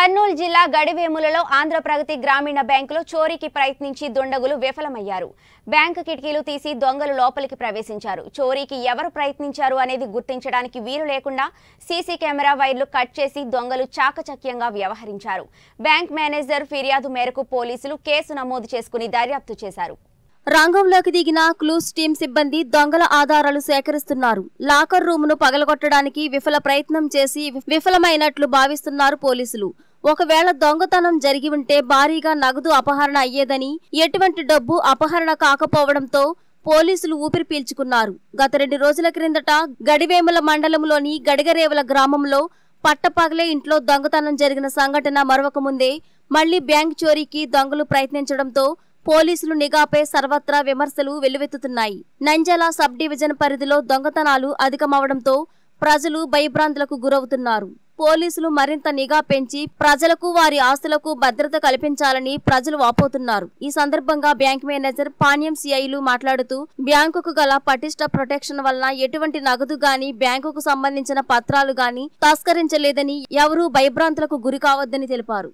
కర్నూలు జిల్లా గడివేములలో ఆంధ్ర ప్రగతి గ్రామీణ బ్యాంకులో చోరీకి ప్రయత్నించి దుండగులు విఫలమయ్యారు బ్యాంకు కిటికీలు తీసి దొంగలు లోపలికి ప్రవేశించారు చోరీకి ఎవరు ప్రయత్నించారు అనేది గుర్తించడానికి వీలు లేకుండా సీసీ కెమెరా వైర్లు కట్ చేసి దొంగలు చాకచక్యంగా వ్యవహరించారు బ్యాంక్ మేనేజర్ ఫిర్యాదు మేరకు పోలీసులు కేసు నమోదు చేసుకుని దర్యాప్తు చేశారు రంగంలోకి దిగిన క్లూస్ టీం సిబ్బంది దొంగల ఆధారాలు సేకరిస్తున్నారు లాకర్ రూమును పగలగొట్టడానికి విఫల ప్రయత్నం చేసి విఫలమైనట్లు భావిస్తున్నారు పోలీసులు ఒకవేళ దొంగతనం జరిగి ఉంటే భారీగా నగదు అపహరణ అయ్యేదని ఎటువంటి డబ్బు అపహరణ కాకపోవడంతో పోలీసులు ఊపిరి పీల్చుకున్నారు గత రెండు రోజుల క్రిందట గడివేముల మండలంలోని గడిగరేవుల గ్రామంలో పట్టపగలే ఇంట్లో దొంగతనం జరిగిన సంఘటన మరొకముందే మళ్లీ బ్యాంక్ చోరీకి దొంగలు ప్రయత్నించడంతో పోలీసులు నిఘాపై సర్వత్రా విమర్శలు వెల్లువెత్తుతున్నాయి నంజల సబ్ డివిజన్ పరిధిలో దొంగతనాలు అధికమవడంతో ప్రజలు భయభ్రాంతులకు గురవుతున్నారు పోలీసులు మరింత నిఘా పెంచి ప్రజలకు వారి ఆస్తులకు భద్రత కల్పించాలని ప్రజలు వాపోతున్నారు ఈ సందర్భంగా బ్యాంక్ మేనేజర్ పాణ్యం సిఐలు మాట్లాడుతూ బ్యాంకుకు గల పటిష్ట ప్రొటెక్షన్ వలన ఎటువంటి నగదు గాని బ్యాంకుకు సంబంధించిన పత్రాలు గాని తస్కరించలేదని ఎవరూ భయభ్రాంతులకు గురి కావద్దని తెలిపారు